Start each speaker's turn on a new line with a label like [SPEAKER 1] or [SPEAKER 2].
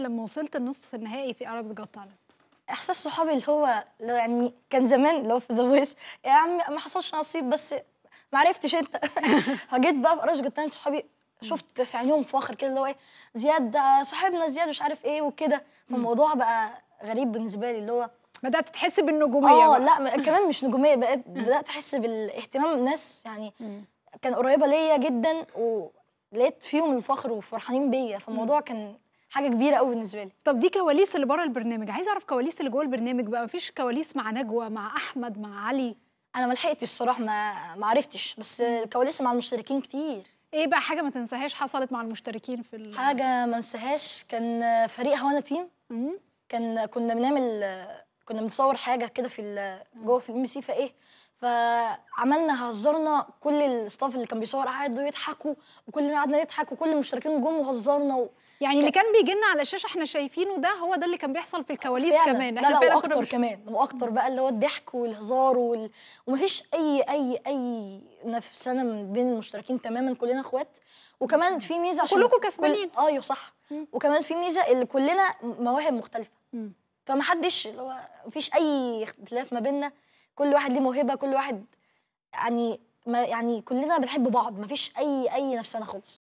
[SPEAKER 1] لما وصلت النص النهائي في ارابز جوت تالنت احساس صحابي اللي هو لو يعني كان زمان لو في ذا فويس يا عم ما حصلش نصيب بس ما عرفتش انت فجيت بقى في ارابز جوت تالنت صحابي شفت في عينيهم فخر كده اللي هو ايه زياد صاحبنا زياد مش عارف ايه وكده فالموضوع بقى غريب بالنسبه لي اللي هو بدات تحس بالنجوميه اه لا كمان مش نجوميه بقيت بدات احس بالاهتمام ناس يعني كان قريبه ليا جدا ولقيت فيهم الفخر وفرحانين بيا فالموضوع كان حاجه كبيره قوي بالنسبه لي طب دي كواليس اللي بره البرنامج عايزه اعرف كواليس اللي جوه البرنامج بقى مفيش كواليس مع نجوى مع احمد مع علي انا ما لحقتش الصراحه ما ما عرفتش بس الكواليس مع المشتركين كتير ايه بقى حاجه ما تنساهاش حصلت مع المشتركين في حاجه ما انساهاش كان فريق هوانا تيم كان كنا بنعمل كنا بنصور حاجه كده في جوه في الام سي فايه فعملنا هزرنا كل الستاف اللي كان بيصور قعدوا يضحكوا وكلنا قعدنا نضحك وكل المشتركين جم وهزرنا و... يعني ك... اللي كان بيجي لنا على الشاشه احنا شايفينه ده هو ده اللي كان بيحصل في الكواليس فعلا. كمان احنا لا لا واكتر كمان واكتر بقى اللي هو الضحك والهزار وال... ومفيش اي اي اي نفسنا بين المشتركين تماما كلنا اخوات وكمان في ميزه عشان كلكم كسبانين كل... ايوه صح مم. وكمان في ميزه اللي كلنا مواهب مختلفه مم. فمحدش اللي هو مفيش اي اختلاف ما بيننا كل واحد ليه موهبه كل واحد يعني ما يعني كلنا بنحب بعض فيش اي اي نفسنا خالص